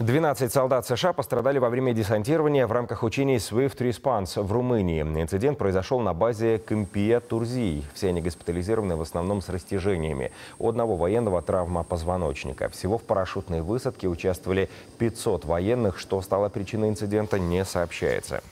12 солдат США пострадали во время десантирования в рамках учений Swift Response в Румынии. Инцидент произошел на базе Кемпия Турзий. Все они госпитализированы в основном с растяжениями. У одного военного травма позвоночника. Всего в парашютной высадке участвовали 500 военных. Что стало причиной инцидента, не сообщается.